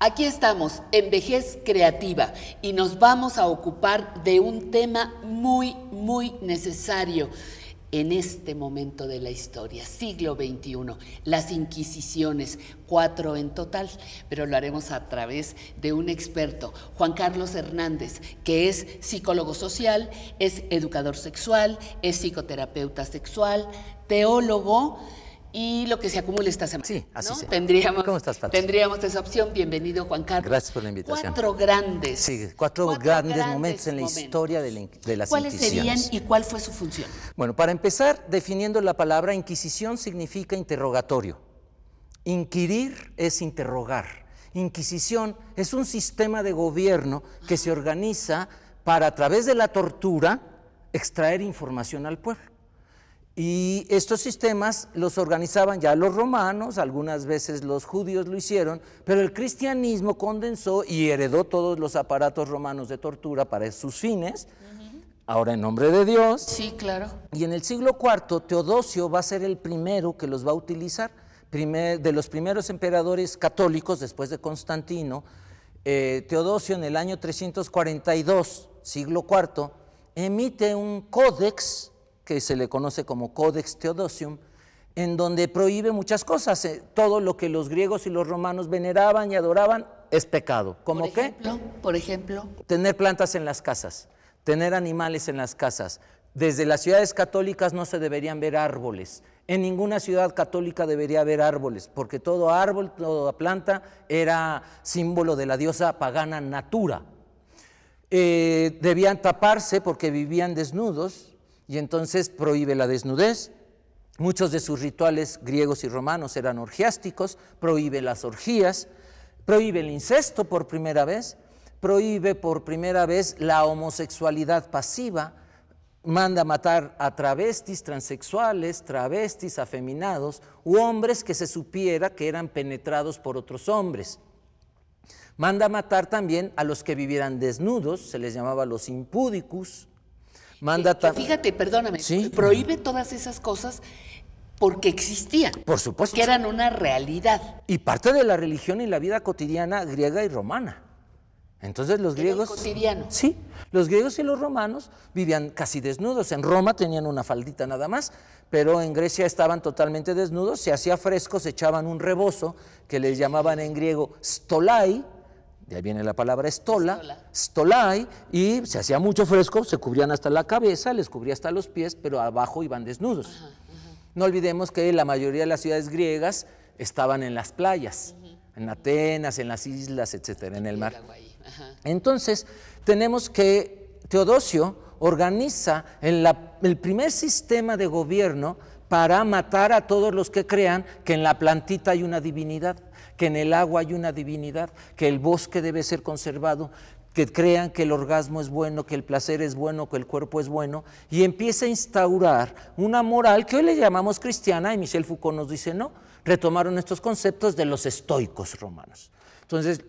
Aquí estamos en Vejez Creativa y nos vamos a ocupar de un tema muy, muy necesario en este momento de la historia, siglo XXI, las Inquisiciones, cuatro en total, pero lo haremos a través de un experto, Juan Carlos Hernández, que es psicólogo social, es educador sexual, es psicoterapeuta sexual, teólogo, y lo que se acumula esta semana. Sí, así es. Tendríamos, Tendríamos esa opción. Bienvenido, Juan Carlos. Gracias por la invitación. Cuatro grandes. Sí, cuatro, grandes, momentos en la historia de, la, de ¿Cuáles serían y cuál fue su función? Bueno, para empezar, definiendo la palabra, inquisición significa interrogatorio. Inquirir es interrogar. Inquisición es un sistema de gobierno que ah. se organiza para, a través de la tortura, extraer información al pueblo. Y estos sistemas los organizaban ya los romanos, algunas veces los judíos lo hicieron, pero el cristianismo condensó y heredó todos los aparatos romanos de tortura para sus fines, ahora en nombre de Dios. Sí, claro. Y en el siglo IV, Teodosio va a ser el primero que los va a utilizar, de los primeros emperadores católicos después de Constantino. Eh, Teodosio en el año 342, siglo IV, emite un códex que se le conoce como Codex Theodosium, en donde prohíbe muchas cosas. Eh, todo lo que los griegos y los romanos veneraban y adoraban es pecado. ¿Cómo por qué? Por ejemplo. Tener plantas en las casas, tener animales en las casas. Desde las ciudades católicas no se deberían ver árboles. En ninguna ciudad católica debería haber árboles, porque todo árbol, toda planta era símbolo de la diosa pagana Natura. Eh, debían taparse porque vivían desnudos, y entonces prohíbe la desnudez. Muchos de sus rituales griegos y romanos eran orgiásticos, prohíbe las orgías, prohíbe el incesto por primera vez, prohíbe por primera vez la homosexualidad pasiva, manda matar a travestis, transexuales, travestis, afeminados u hombres que se supiera que eran penetrados por otros hombres. Manda matar también a los que vivieran desnudos, se les llamaba los impudicus, Manda eh, Fíjate, perdóname, prohíbe todas esas cosas porque existían. Por supuesto. Que eran una realidad. Y parte de la religión y la vida cotidiana griega y romana. Entonces los griegos... Cotidiano. Sí, los griegos y los romanos vivían casi desnudos. En Roma tenían una faldita nada más, pero en Grecia estaban totalmente desnudos, se hacía fresco, se echaban un rebozo que les llamaban en griego stolai, de ahí viene la palabra estola, stolai, y se hacía mucho fresco, se cubrían hasta la cabeza, les cubría hasta los pies, pero abajo iban desnudos. No olvidemos que la mayoría de las ciudades griegas estaban en las playas, en Atenas, en las islas, etcétera, en el mar. Entonces, tenemos que Teodosio organiza en el primer sistema de gobierno para matar a todos los que crean que en la plantita hay una divinidad, que en el agua hay una divinidad, que el bosque debe ser conservado, que crean que el orgasmo es bueno, que el placer es bueno, que el cuerpo es bueno, y empieza a instaurar una moral que hoy le llamamos cristiana, y Michel Foucault nos dice, no, retomaron estos conceptos de los estoicos romanos. Entonces,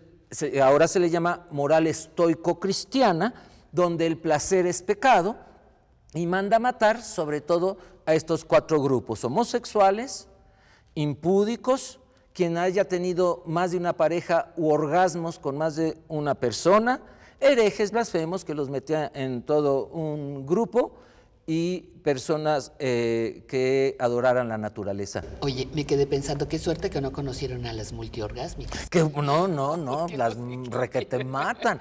ahora se le llama moral estoico-cristiana, donde el placer es pecado, y manda matar sobre todo a estos cuatro grupos, homosexuales, impúdicos, quien haya tenido más de una pareja u orgasmos con más de una persona, herejes blasfemos que los metía en todo un grupo y personas eh, que adoraran la naturaleza. Oye, me quedé pensando, qué suerte que no conocieron a las multiorgásmicas. Que, no, no, no, las te matan.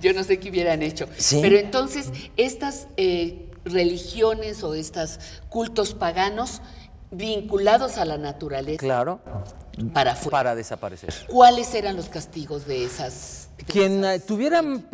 Yo no sé qué hubieran hecho. Pero entonces, estas... Eh, religiones o estos cultos paganos vinculados a la naturaleza. Claro. Para, desaparecer. ¿Cuáles eran los castigos de esas? Quien tuvieran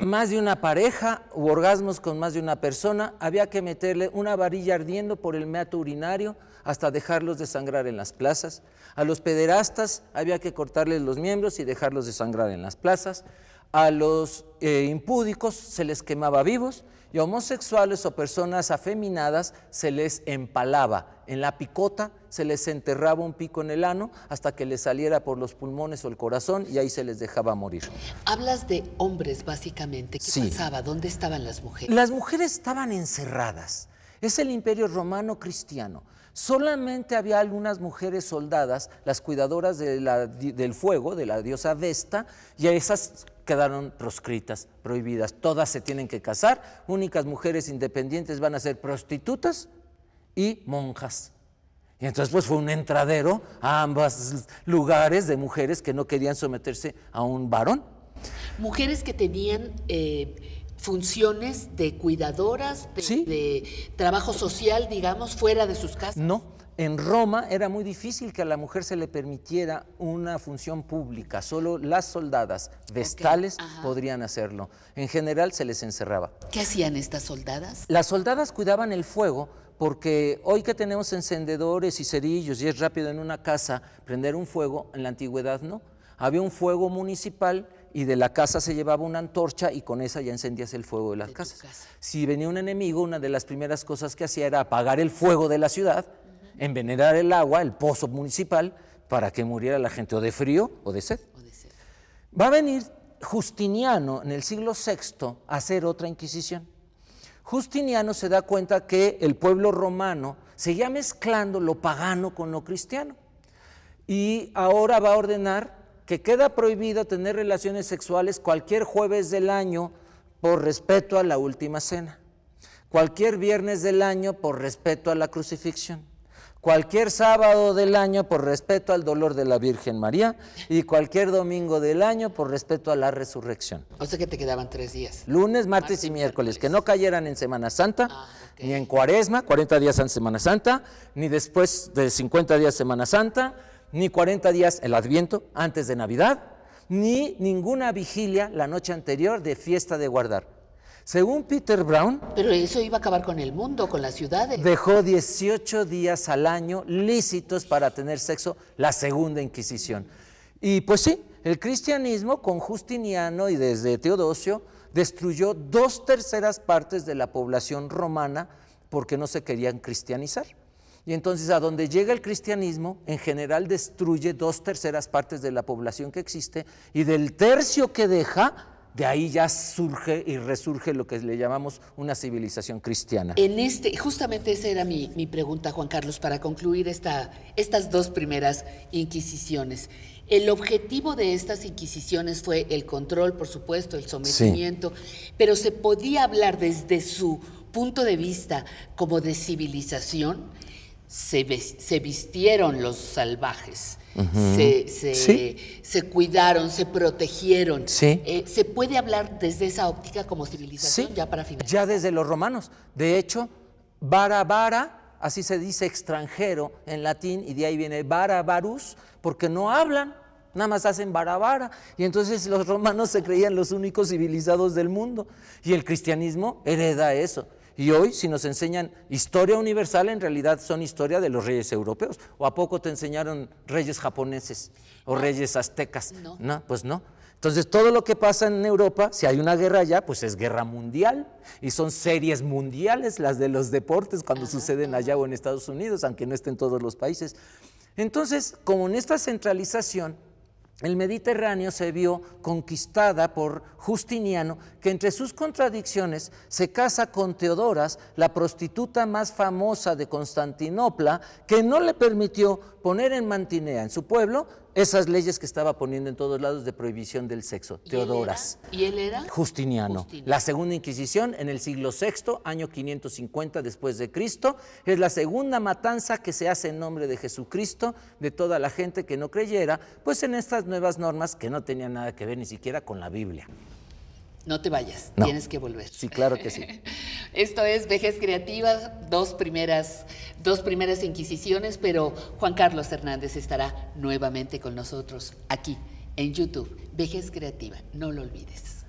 más de una pareja u orgasmos con más de una persona, había que meterle una varilla ardiendo por el meato urinario hasta dejarlos desangrar en las plazas. A los pederastas había que cortarles los miembros y dejarlos desangrar en las plazas. A los eh, impúdicos se les quemaba vivos y a homosexuales o personas afeminadas se les empalaba. En la picota se les enterraba un pico en el ano hasta que les saliera por los pulmones o el corazón y ahí se les dejaba morir. Hablas de hombres básicamente. ¿Qué pasaba? ¿Dónde estaban las mujeres? Las mujeres estaban encerradas. Es el imperio romano cristiano. Solamente había algunas mujeres soldadas, las cuidadoras de del fuego, de la diosa Vesta, y a esas quedaron proscritas, prohibidas. Todas se tienen que casar, únicas mujeres independientes van a ser prostitutas y monjas. Y entonces pues fue un entradero a ambos lugares de mujeres que no querían someterse a un varón. Mujeres que tenían... Eh, funciones de cuidadoras, de, de, trabajo social, digamos, fuera de sus casas? No, en Roma era muy difícil que a la mujer se le permitiera una función pública, solo las soldadas vestales podrían hacerlo. En general se les encerraba. ¿Qué hacían estas soldadas? Las soldadas cuidaban el fuego porque hoy que tenemos encendedores y cerillos y es rápido en una casa prender un fuego, en la antigüedad no. Había un fuego municipal y de la casa se llevaba una antorcha y con esa ya encendías el fuego de las casas. Si venía un enemigo, una de las primeras cosas que hacía era apagar el fuego de la ciudad envenenar el agua, el pozo municipal, para que muriera la gente o de frío o de sed. Va a venir Justiniano en el siglo VI a hacer otra Inquisición. Justiniano se da cuenta que el pueblo romano seguía mezclando lo pagano con lo cristiano. Y ahora va a ordenar que queda prohibido tener relaciones sexuales cualquier jueves del año por respeto a la última cena, cualquier viernes del año por respeto a la crucifixión cualquier sábado del año por respeto al dolor de la Virgen María y cualquier domingo del año por respeto a la resurrección. O sea que te quedaban tres días. Lunes, martes, y miércoles, que no cayeran en Semana Santa, ah, ni en Cuaresma, 40 días en Semana Santa, ni después de 50 días Semana Santa, ni 40 días el Adviento antes de Navidad, ni ninguna vigilia la noche anterior de fiesta de guardar. Según Peter Brown... Pero eso iba a acabar con el mundo, con las ciudades. Dejó 18 días al año lícitos para tener sexo, la segunda Inquisición. Y pues sí, el cristianismo con Justiniano y desde Teodosio destruyó dos terceras partes de la población romana porque no se querían cristianizar. Y entonces a donde llega el cristianismo, en general destruye dos terceras partes de la población que existe y del tercio que deja, de ahí ya surge y resurge lo que le llamamos una civilización cristiana. En este, justamente esa era mi, pregunta, Juan Carlos, para concluir esta, estas dos primeras inquisiciones. El objetivo de estas inquisiciones fue el control, por supuesto, el sometimiento, pero se podía hablar desde su punto de vista como de civilización se, vistieron los salvajes, se, cuidaron, se protegieron. Eh, se puede hablar desde esa óptica como civilización ya para finalizar. Ya desde los romanos. De hecho, vara vara, así se dice extranjero en latín, y de ahí viene vara varus, porque no hablan nada más hacen barabara. Y entonces los romanos se creían los únicos civilizados del mundo. Y el cristianismo hereda eso. Y hoy, si nos enseñan historia universal, en realidad son historia de los reyes europeos. ¿O a poco te enseñaron reyes japoneses o reyes aztecas? No. Pues no. Entonces, todo lo que pasa en Europa, si hay una guerra allá, pues es guerra mundial. Y son series mundiales las de los deportes cuando suceden allá o en Estados Unidos, aunque no estén todos los países. Entonces, como en esta centralización, el Mediterráneo se vio conquistada por Justiniano, que entre sus contradicciones se casa con Teodoras, la prostituta más famosa de Constantinopla, que no le permitió poner en Mantinea, en su pueblo, esas leyes que estaba poniendo en todos lados de prohibición del sexo, Teodoras. ¿Y él era? Justiniano. Justiniano. La segunda Inquisición en el siglo VI, año 550 después de Cristo, es la segunda matanza que se hace en nombre de Jesucristo de toda la gente que no creyera, pues en estas nuevas normas que no tenían nada que ver ni siquiera con la Biblia. No te vayas, tienes que volver. Sí, claro que sí. Esto es Vejez Creativa, dos primeras, dos primeras inquisiciones, pero Juan Carlos Hernández estará nuevamente con nosotros aquí en YouTube. Vejez Creativa, no lo olvides.